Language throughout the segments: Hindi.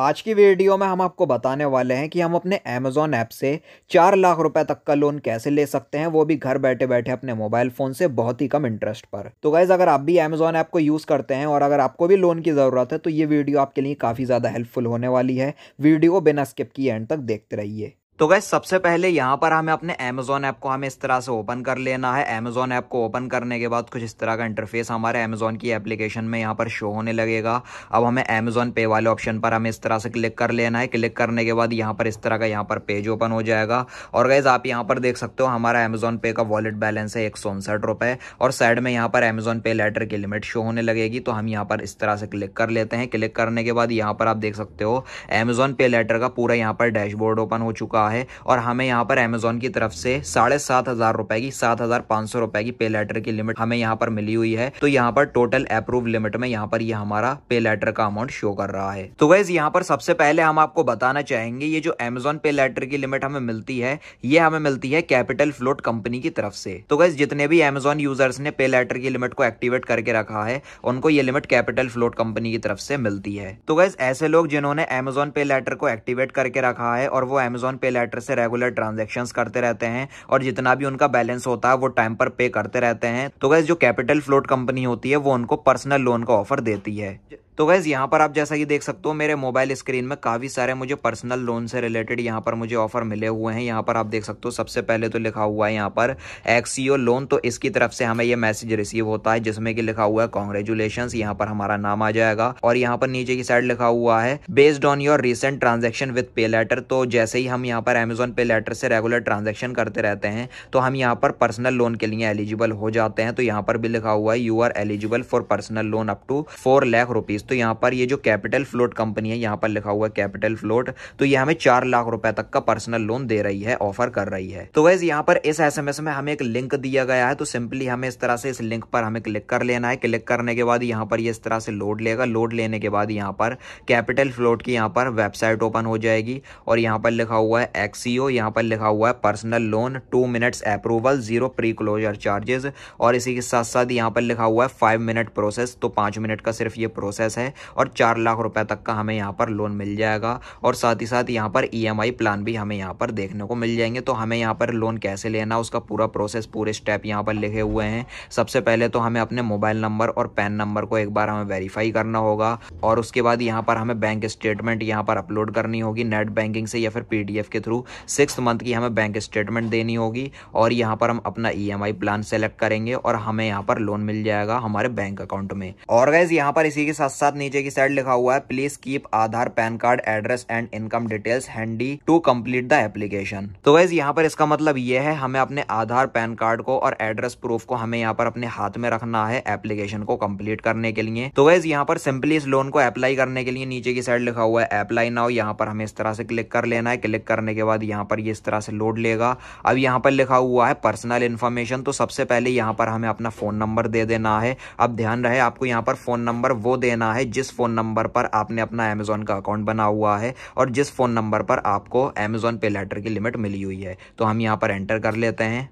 आज की वीडियो में हम आपको बताने वाले हैं कि हम अपने अमेज़ॉन ऐप से चार लाख रुपए तक का लोन कैसे ले सकते हैं वो भी घर बैठे बैठे अपने मोबाइल फ़ोन से बहुत ही कम इंटरेस्ट पर तो गाइज़ अगर आप भी अमेज़ॉन ऐप को यूज़ करते हैं और अगर आपको भी लोन की ज़रूरत है तो ये वीडियो आपके लिए काफ़ी ज़्यादा हेल्पफुल होने वाली है वीडियो बिना स्किप किए एंड तक देखते रहिए तो गए सबसे पहले यहाँ पर हमें अपने अमेजोन ऐप को हमें इस तरह से ओपन कर लेना है अमेजोन ऐप को ओपन करने के बाद कुछ इस तरह का इंटरफेस हमारे अमेजोन की एप्लीकेशन में यहाँ पर शो होने लगेगा अब हमें अमेजोन पे वाले ऑप्शन पर हमें इस तरह से क्लिक कर लेना है क्लिक करने के बाद यहाँ पर इस तरह का यहाँ पर पेज ओपन हो जाएगा और गैज आप यहाँ पर देख सकते हो हमारा अमेजोन पे का वॉलेट बैलेंस है एक सौ उनसठ रुपये और साइड में यहाँ पर अमेजोन पे लेटर की लिमिट शो होने लगेगी तो हम यहाँ पर इस तरह से क्लिक कर लेते हैं क्लिक करने के बाद यहाँ पर आप देख सकते हो अमेजोन पे लेटर का पूरा यहाँ पर डैशबोर्ड ओपन हो चुका रहा है और हमें यहाँ पर अमेजोन की तरफ से साढ़े सात हजार रुपए की सात हजार पांच सौ रुपए की पे लेटर की लिमिट हमें यहाँ पर मिली हुई है तो यहाँ पर टोटल अप्रूव लिमिट में यहाँ पर ये यह हमारा पे लेटर का अमाउंट शो कर रहा है तो वैज यहाँ पर सबसे पहले हम आपको बताना चाहेंगे ये जो अमेजोन पे लेटर की लिमिट हमें मिलती है ये हमें मिलती है कैपिटल फ्लोट कंपनी की तरफ से तो वैज जितने भी अमेजोन यूजर्स ने पे लेटर की लिमिट को एक्टिवेट करके रखा है उनको ये लिमिट कैपिटल फ्लोट कंपनी की तरफ से मिलती है तो वैज ऐसे लोग जिन्होंने अमेजोन पे लेटर को एक्टिवेट करके रखा है और वो अमेजोन पे लेटर से रेगुलर ट्रांजेक्शन करते रहते हैं और जितना भी उनका बैलेंस होता है वो टाइम पर पे करते रहते हैं तो गैस जो कैपिटल फ्लोट कंपनी होती है वो उनको पर्सनल लोन का ऑफर देती है तो गैस यहाँ पर आप जैसा कि देख सकते हो मेरे मोबाइल स्क्रीन में काफ़ी सारे मुझे पर्सनल लोन से रिलेटेड यहाँ पर मुझे ऑफर मिले हुए हैं यहाँ पर आप देख सकते हो सबसे पहले तो लिखा हुआ है यहाँ पर एक्सीओ लोन तो इसकी तरफ से हमें ये मैसेज रिसीव होता है जिसमें कि लिखा हुआ है कॉन्ग्रेचुलेशन यहाँ पर हमारा नाम आ जाएगा और यहाँ पर नीचे की साइड लिखा हुआ है based on your recent transaction with pay later तो जैसे ही हम यहाँ पर अमेजोन पे लेटर से रेगुलर ट्रांजेक्शन करते रहते हैं तो हम यहाँ पर पर्सनल लोन के लिए एलिजिबल हो जाते हैं तो यहाँ पर भी लिखा हुआ है you are eligible for personal loan up to four lakh rupees तो यहाँ पर ये जो कैपिटल फ्लोट कंपनी है यहाँ पर लिखा हुआ है कैपिटल फ्लोट तो ये हमें चार लाख रुपए तक का पर्सनल लोन दे रही है ऑफर कर रही है तो वैसे यहाँ पर इस एस में हमें एक लिंक दिया गया है तो सिंपली हमें इस तरह से इस लिंक पर हमें क्लिक कर लेना है क्लिक करने के बाद यहाँ पर ये इस तरह से लोड लेगा लोड लेने के बाद यहाँ पर कैपिटल फ्लोट की यहाँ पर वेबसाइट ओपन हो जाएगी और यहाँ पर लिखा हुआ है एक्सीओ यहाँ पर लिखा हुआ है personal loan two minutes approval zero pre closure charges और इसी के साथ साथ यहाँ पर लिखा हुआ है फाइव मिनट प्रोसेस तो पांच मिनट का सिर्फ ये प्रोसेस है और चार लाख रुपए तक का हमें यहाँ पर लोन मिल जाएगा और साथ ही साथ यहाँ पर ई प्लान भी हमें यहाँ पर देखने को मिल जाएंगे तो हमें यहाँ पर लोन कैसे लेना उसका पूरा प्रोसेस पूरे स्टेप यहाँ पर लिखे हुए हैं सबसे पहले तो हमें अपने मोबाइल नंबर और पैन नंबर को एक बार हमें वेरीफाई करना होगा और उसके बाद यहाँ पर हमें बैंक स्टेटमेंट यहाँ पर अपलोड करनी होगी नेट बैंकिंग से या फिर पी के थ्रू सिक्स मंथ की हमें बैंक स्टेटमेंट देनी होगी और यहाँ पर हम अपना ई प्लान सेलेक्ट करेंगे और हमें यहाँ पर लोन मिल जाएगा हमारे बैंक अकाउंट में और गैस यहाँ पर इसी के साथ साथ साथ नीचे की साइड लिखा हुआ है please keep Aadhaar PAN card address and income details handy to complete the application तो वैसे यहाँ पर इसका मतलब ये है हमें अपने आधार पैन कार्ड को और एड्रेस प्रूफ को हमें यहाँ पर अपने हाथ में रखना है एप्लीकेशन को कम्प्लीट करने के लिए तो वैसे यहाँ पर सिंपली इस लोन को अप्लाई करने के लिए नीचे की साइड लिखा हुआ है अप्लाई नाउ यहाँ पर हमें इस तरह से क्लिक कर लेना है क्लिक करने के बाद यहाँ पर ये इस तरह से लोड लेगा अब यहाँ पर लिखा हुआ है पर्सनल इन्फॉर्मेशन तो सबसे पहले यहाँ पर हमें अपना फोन नंबर दे देना है अब ध्यान रहे आपको यहाँ पर फोन नंबर वो देना करना है जिस फ़ोन नंबर पर आपने अपना अमेजोन का अकाउंट बना हुआ है और जिस फ़ोन नंबर पर आपको अमेजोन पे लेटर की लिमिट मिली हुई है तो हम यहाँ पर एंटर कर लेते हैं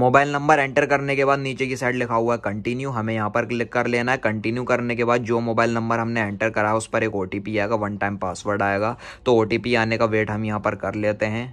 मोबाइल नंबर एंटर करने के बाद नीचे की साइड लिखा हुआ है कंटिन्यू हमें यहाँ पर क्लिक कर लेना है कंटिन्यू करने के बाद जो मोबाइल नंबर हमने एंटर करा उस पर एक ओ आएगा वन टाइम पासवर्ड आएगा तो ओ आने का वेट हम यहाँ पर कर लेते हैं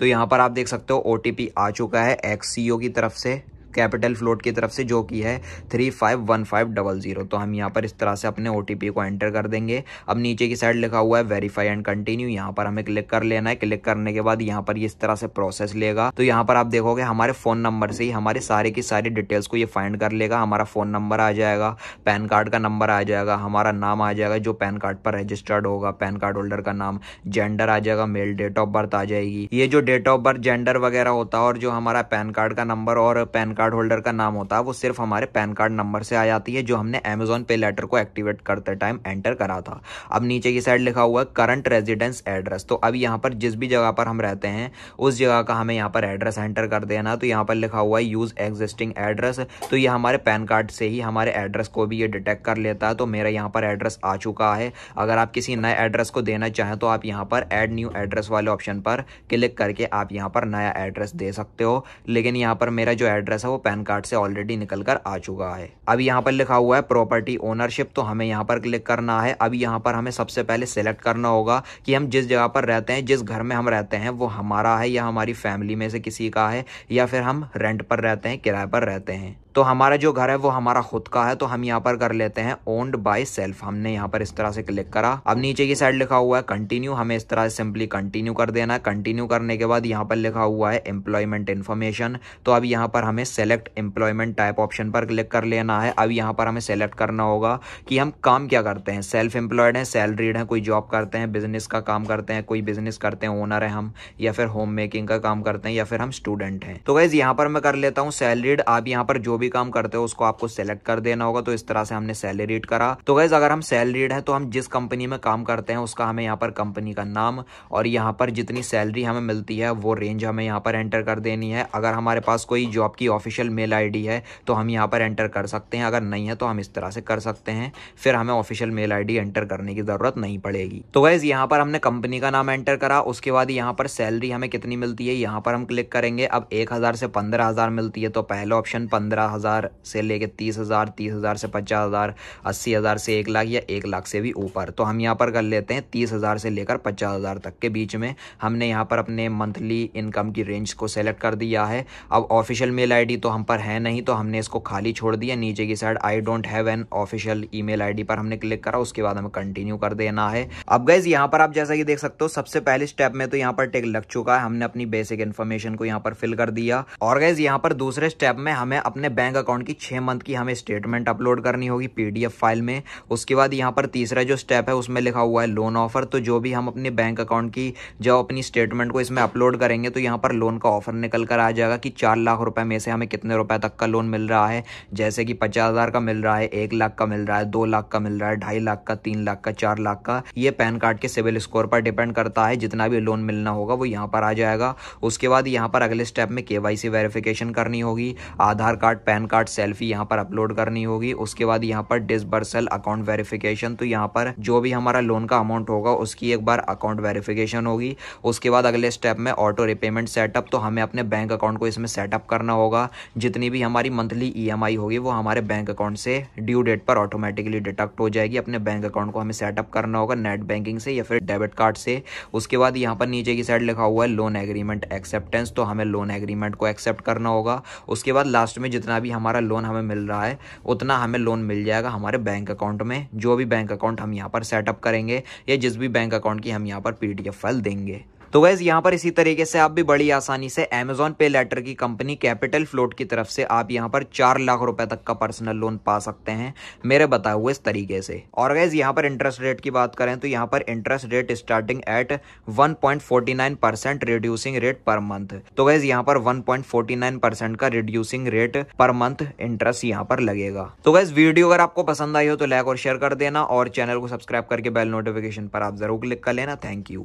तो यहाँ पर आप देख सकते हो ओ आ चुका है एक्स e की तरफ से कैपिटल फ्लोट की तरफ से जो की है three five one five double zero तो हम यहाँ पर इस तरह से अपने ओ को एंटर कर देंगे अब नीचे की साइड लिखा हुआ है वेरीफाई एंड कंटिन्यू यहाँ पर हमें क्लिक कर लेना है क्लिक करने के बाद यहाँ पर इस तरह से प्रोसेस लेगा तो यहाँ पर आप देखोगे हमारे फोन नंबर से ही हमारे सारे की सारी डिटेल्स को ये फाइंड कर लेगा हमारा फोन नंबर आ जाएगा पैन कार्ड का नंबर आ जाएगा हमारा नाम आ जाएगा जो पैन कार्ड पर रजिस्टर्ड होगा पैन कार्ड होल्डर का नाम जेंडर आ जाएगा मेल डेट ऑफ बर्थ आ जाएगी ये जो डेट ऑफ बर्थ जेंडर वगैरह होता है और जो हमारा पैन कार्ड का नंबर और पैन कार्ड कार्ड होल्डर का नाम होता है वो सिर्फ हमारे पैन कार्ड नंबर से आ जाती है जो हमने अमेजोन पे लेटर को एक्टिवेट करते टाइम एंटर करा था अब नीचे की साइड लिखा हुआ है करंट रेजिडेंस एड्रेस तो अब यहाँ पर जिस भी जगह पर हम रहते हैं उस जगह का हमें यहाँ पर एड्रेस एंटर कर देना तो यहाँ पर लिखा हुआ है यूज़ एग्जिस्टिंग एड्रेस तो ये हमारे पैन कार्ड से ही हमारे एड्रेस को भी ये डिटेक्ट कर लेता है तो मेरा यहाँ पर एड्रेस आ चुका है अगर आप किसी नए एड्रेस को देना चाहें तो आप यहाँ पर एड न्यू एड्रेस वाले ऑप्शन पर क्लिक करके आप यहाँ पर नया एड्रेस दे सकते हो लेकिन यहाँ पर मेरा जो एड्रेस है वो वो पैन कार्ड से ऑलरेडी निकल कर आ चुका है अब यहाँ पर लिखा हुआ है प्रॉपर्टी ओनरशिप तो हमें यहाँ पर क्लिक करना है अब यहाँ पर हमें सबसे पहले सेलेक्ट करना होगा कि हम जिस जगह पर रहते हैं जिस घर में हम रहते हैं वो हमारा है या हमारी फैमिली में से किसी का है या फिर हम रेंट पर रहते हैं किराए पर रहते हैं तो हमारा जो घर है वो हमारा खुद का है तो हम यहाँ पर कर लेते हैं ओन्ड बाय सेल्फ हमने यहाँ पर इस तरह से क्लिक करा अब नीचे की साइड लिखा हुआ है कंटिन्यू हमें इस तरह से सिंपली कंटिन्यू कर देना है कंटिन्यू करने के बाद यहाँ पर लिखा हुआ है एम्प्लॉयमेंट इन्फॉर्मेशन तो अब यहाँ पर हमें सेलेक्ट एम्प्लॉयमेंट टाइप ऑप्शन पर क्लिक कर लेना है अब यहाँ पर हमें सेलेक्ट करना होगा कि हम काम क्या करते हैं सेल्फ एम्प्लॉयड है सैलरीड है कोई जॉब करते हैं बिजनेस का काम करते हैं कोई बिजनेस करते हैं ओनर है हम या फिर होम मेकिंग का काम करते हैं या फिर हम स्टूडेंट हैं तो गैज यहाँ पर मैं कर लेता हूँ सैलरीड आप यहाँ पर जो भी भी काम करते हो उसको आपको सेलेक्ट कर देना होगा तो इस तरह से हमने सैलरीड करा तो गैस अगर हम सैलरीड है तो हम जिस कंपनी में काम करते हैं उसका हमें यहाँ पर कंपनी का नाम और यहाँ पर जितनी सैलरी हमें मिलती है वो रेंज हमें यहाँ पर एंटर कर देनी है अगर हमारे पास कोई जॉब की ऑफिशियल मेल आई है तो हम यहाँ पर एंटर कर सकते हैं अगर नहीं है तो हम इस तरह से कर सकते हैं फिर हमें ऑफिशियल मेल आई एंटर करने की ज़रूरत नहीं पड़ेगी तो गैस यहाँ पर हमने कंपनी का नाम एंटर करा उसके बाद यहाँ पर सैलरी हमें कितनी मिलती है यहाँ पर हम क्लिक करेंगे अब एक से पंद्रह मिलती है तो पहला ऑप्शन पंद्रह हज़ार से लेके तीस हज़ार तीस हज़ार से पचास हज़ार अस्सी हज़ार से एक लाख या एक लाख से भी ऊपर तो हम यहाँ पर कर लेते हैं तीस हज़ार से लेकर पचास हज़ार तक के बीच में हमने यहाँ पर अपने मंथली इनकम की रेंज को सेलेक्ट कर दिया है अब ऑफिशियल मेल आई तो हम पर है नहीं तो हमने इसको खाली छोड़ दिया नीचे की side I don't have an official email पर हमने क्लिक करा उसके बाद हमें कंटिन्यू कर देना है अब गाइज यहाँ पर आप जैसा कि देख सकते हो सबसे पहले स्टेप में तो यहाँ पर टेक लग चुका है हमने अपनी बेसिक इन्फॉर्मेशन को यहाँ पर फिल कर दिया और गाइज यहाँ पर दूसरे स्टेप में हमें अपने बैंक बैंक अकाउंट की छः मंथ की हमें स्टेटमेंट अपलोड करनी होगी पीडीएफ फाइल में उसके बाद यहाँ पर तीसरा जो स्टेप है उसमें लिखा हुआ है लोन ऑफर तो जो भी हम अपने बैंक अकाउंट की जो अपनी स्टेटमेंट को इसमें अपलोड करेंगे तो यहाँ पर लोन का ऑफर निकल कर आ जाएगा कि चार लाख रुपये में से हमें कितने रुपए तक का लोन मिल रहा है जैसे कि पचास हज़ार का मिल रहा है एक लाख का मिल रहा है दो लाख का मिल रहा है ढाई लाख का तीन लाख का चार लाख का ये पैन कार्ड के सिविल स्कोर पर डिपेंड करता है जितना भी लोन मिलना होगा वो यहाँ पर आ जाएगा उसके बाद यहाँ पर अगले स्टेप में के वेरिफिकेशन करनी होगी Aadhaar card PAN card selfie यहाँ पर अपलोड करनी होगी उसके बाद यहाँ पर डिसबर्सल अकाउंट वेरिफिकेशन तो यहाँ पर जो भी हमारा लोन का अमाउंट होगा उसकी एक बार अकाउंट वेरिफिकेशन होगी उसके बाद अगले स्टेप में ऑटो रिपेमेंट सेटअप तो हमें अपने बैंक अकाउंट को इसमें सेटअप करना होगा जितनी भी हमारी मंथली ई e होगी वो हमारे बैंक अकाउंट से ड्यू डेट पर ऑटोमेटिकली डिटक्ट हो जाएगी अपने बैंक अकाउंट को हमें सेटअप करना होगा नेट बैंकिंग से या फिर डेबिट कार्ड से उसके बाद यहाँ पर नीचे की साइड लिखा हुआ है लोन एग्रीमेंट एक्सेप्टेंस तो हमें लोन एग्रीमेंट को एक्सेप्ट करना होगा उसके बाद लास्ट में जितना जितना भी हमारा लोन हमें मिल रहा है उतना हमें लोन मिल जाएगा हमारे बैंक अकाउंट में जो भी बैंक अकाउंट हम यहाँ पर सेटअप करेंगे या जिस भी बैंक अकाउंट की हम यहाँ पर पी फाइल देंगे तो गैस यहाँ पर इसी तरीके से आप भी बड़ी आसानी से अमेजोन पे लेटर की कंपनी कैपिटल फ्लोट की तरफ से आप यहाँ पर चार लाख रुपए तक का पर्सनल लोन पा सकते हैं मेरे बताए हुए इस तरीके से और गैस यहाँ पर इंटरेस्ट रेट की बात करें तो यहाँ पर interest rate starting at 1.49 percent reducing rate पर मंथ तो गैस यहाँ पर वन परसेंट का रिड्यूसिंग रेट पर मंथ इंटरेस्ट यहाँ पर लगेगा तो गैस वीडियो अगर आपको पसंद आई हो तो लाइक और शेयर कर देना और चैनल को सब्सक्राइब करके बेल नोटिफिकेशन पर आप जरूर क्लिक कर लेना थैंक यू